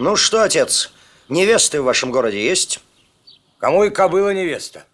Ну что, отец, невесты в вашем городе есть? Кому и кобыла невеста?